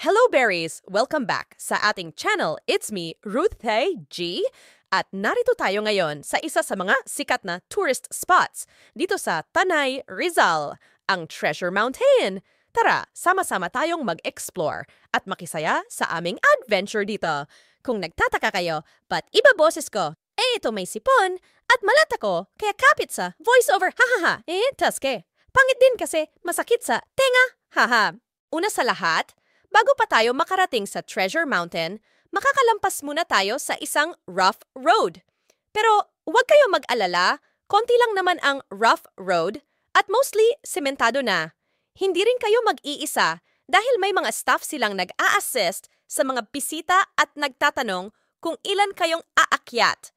Hello Berries! Welcome back sa ating channel. It's me, Ruth Thay G. At narito tayo ngayon sa isa sa mga sikat na tourist spots dito sa Tanay, Rizal, ang Treasure Mountain. Tara, sama-sama tayong mag-explore at makisaya sa aming adventure dito. Kung nagtataka kayo, but iba boses ko? Eh, ito may sipon at malata ko, kaya kapit sa voiceover, hahaha, eh, taske. Pangit din kasi masakit sa tenga, haha. Una sa lahat, bago pa tayo makarating sa Treasure Mountain, makakalampas muna tayo sa isang rough road. Pero huwag kayo mag-alala, konti lang naman ang rough road at mostly sementado na. Hindi rin kayo mag-iisa dahil may mga staff silang nag-a-assist sa mga bisita at nagtatanong kung ilan kayong aakyat.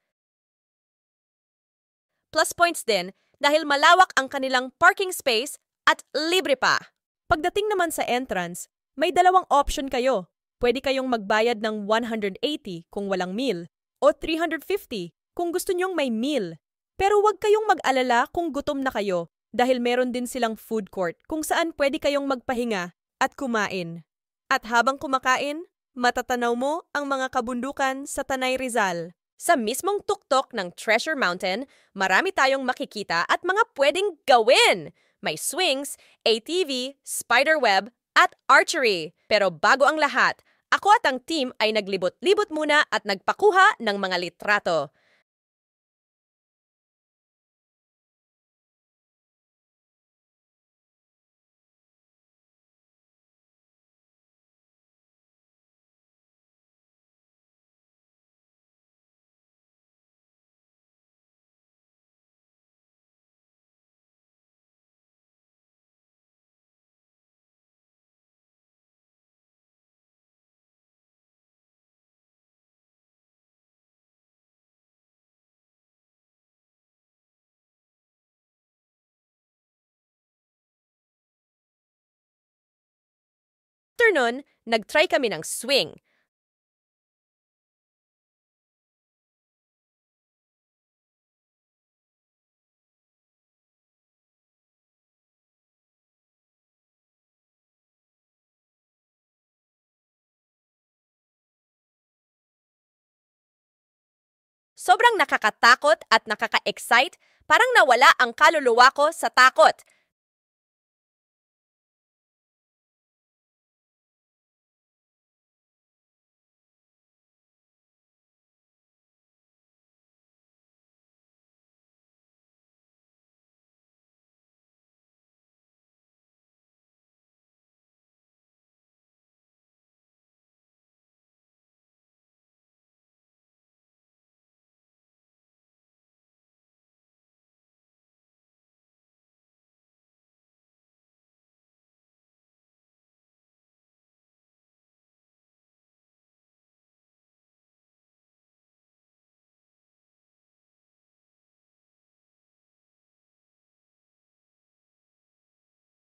Plus points din dahil malawak ang kanilang parking space at libre pa. Pagdating naman sa entrance, may dalawang option kayo. Pwede kayong magbayad ng 180 kung walang meal o 350 kung gusto nyong may meal. Pero huwag kayong mag-alala kung gutom na kayo dahil meron din silang food court kung saan pwede kayong magpahinga at kumain. At habang kumakain, matatanaw mo ang mga kabundukan sa Tanay Rizal. Sa mismong tuktok ng Treasure Mountain, marami tayong makikita at mga pwedeng gawin. May swings, ATV, spiderweb, at archery. Pero bago ang lahat, ako at ang team ay naglibot-libot muna at nagpakuha ng mga litrato. after nun, nag-try kami ng swing. Sobrang nakakatakot at nakaka-excite, parang nawala ang kaluluwa ko sa takot –